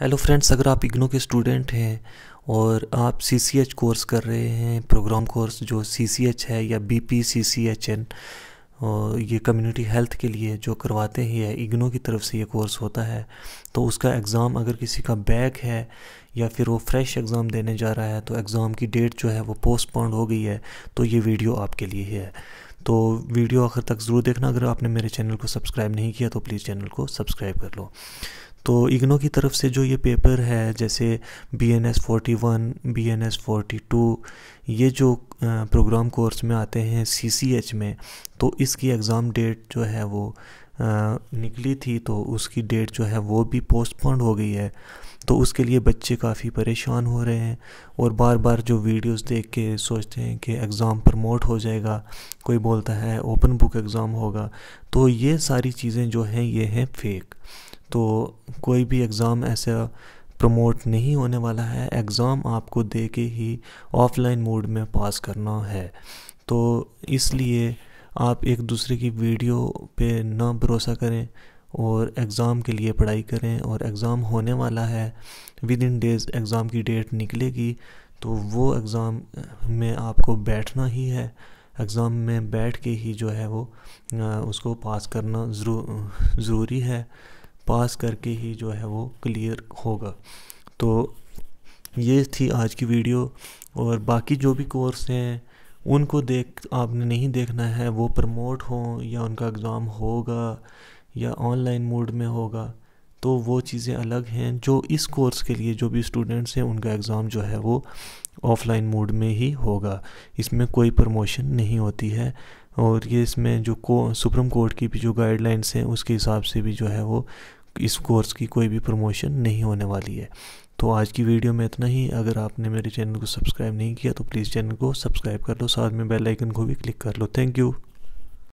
hello friends अगर आप इग्नो के स्टूडेंट हैं और आप सी सी एच कोर्स कर रहे हैं प्रोग्राम कोर्स जो सी सी एच है या B P C C H N और ये कम्युनिटी हेल्थ के लिए जो करवाते ही है इग्नो की तरफ से ये कोर्स होता है तो उसका एग्ज़ाम अगर किसी का बैक है या फिर वो फ्रेश एग्ज़ाम देने जा रहा है तो एग्ज़ाम की डेट जो है वो पोस्टपोन्ड हो गई है तो ये वीडियो आपके लिए है तो वीडियो आखिर तक ज़रूर देखना अगर आपने मेरे चैनल को सब्सक्राइब नहीं किया तो प्लीज़ चैनल को सब्सक्राइब कर लो तो इग्नो की तरफ से जो ये पेपर है जैसे B N S forty one B N S forty two ये जो प्रोग्राम कोर्स में आते हैं सी सी एच में तो इसकी एग्ज़ाम डेट जो है वो निकली थी तो उसकी डेट जो है वो भी पोस्टपोन्ड हो गई है तो उसके लिए बच्चे काफ़ी परेशान हो रहे हैं और बार बार जो वीडियोस देख के सोचते हैं कि एग्ज़ाम प्रमोट हो जाएगा कोई बोलता है ओपन बुक एग्ज़ाम होगा तो ये सारी चीज़ें जो हैं ये हैं फेक तो कोई भी एग्ज़ाम ऐसा प्रमोट नहीं होने वाला है एग्ज़ाम आपको दे के ही ऑफलाइन मोड में पास करना है तो इसलिए आप एक दूसरे की वीडियो पे ना भरोसा करें और एग्ज़ाम के लिए पढ़ाई करें और एग्ज़ाम होने वाला है विद इन डेज़ एग्ज़ाम की डेट निकलेगी तो वो एग्ज़ाम में आपको बैठना ही है एग्ज़ाम में बैठ के ही जो है वो उसको पास करना ज़रूरी है पास करके ही जो है वो क्लियर होगा तो ये थी आज की वीडियो और बाकी जो भी कोर्स हैं उनको देख आपने नहीं देखना है वो प्रमोट हो या उनका एग्ज़ाम होगा या ऑनलाइन मोड में होगा तो वो चीज़ें अलग हैं जो इस कोर्स के लिए जो भी स्टूडेंट्स हैं उनका एग्ज़ाम जो है वो ऑफलाइन मोड में ही होगा इसमें कोई प्रमोशन नहीं होती है और ये इसमें जो को सुप्रीम कोर्ट की भी जो गाइडलाइंस हैं उसके हिसाब से भी जो है वो इस कोर्स की कोई भी प्रमोशन नहीं होने वाली है तो आज की वीडियो में इतना ही अगर आपने मेरे चैनल को सब्सक्राइब नहीं किया तो प्लीज़ चैनल को सब्सक्राइब कर लो साथ में बेल आइकन को भी क्लिक कर लो थैंक यू